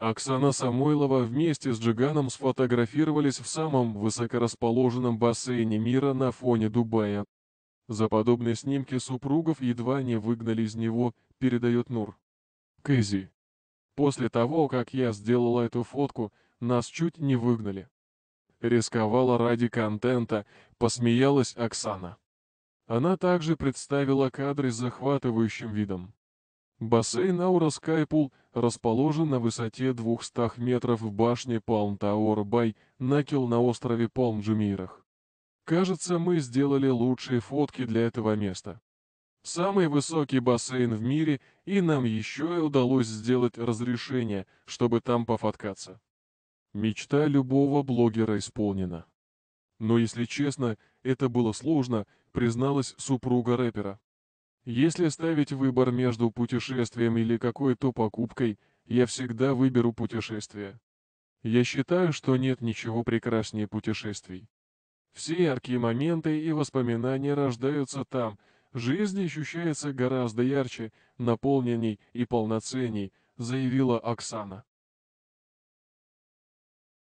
Оксана Самойлова вместе с Джиганом сфотографировались в самом высокорасположенном бассейне мира на фоне Дубая. За подобные снимки супругов едва не выгнали из него, передает Нур. Кэзи. После того, как я сделала эту фотку, нас чуть не выгнали. Рисковала ради контента, посмеялась Оксана. Она также представила кадры с захватывающим видом. Бассейн Аура Скайпул расположен на высоте 200 метров в башне Палм Тауэр Бай, Накел на острове Палм Джумирах. Кажется, мы сделали лучшие фотки для этого места. Самый высокий бассейн в мире, и нам еще и удалось сделать разрешение, чтобы там пофоткаться. Мечта любого блогера исполнена. Но если честно, это было сложно, призналась супруга рэпера. Если ставить выбор между путешествием или какой-то покупкой, я всегда выберу путешествие. Я считаю, что нет ничего прекраснее путешествий. Все яркие моменты и воспоминания рождаются там, жизнь ощущается гораздо ярче, наполненней и полноценней, заявила Оксана.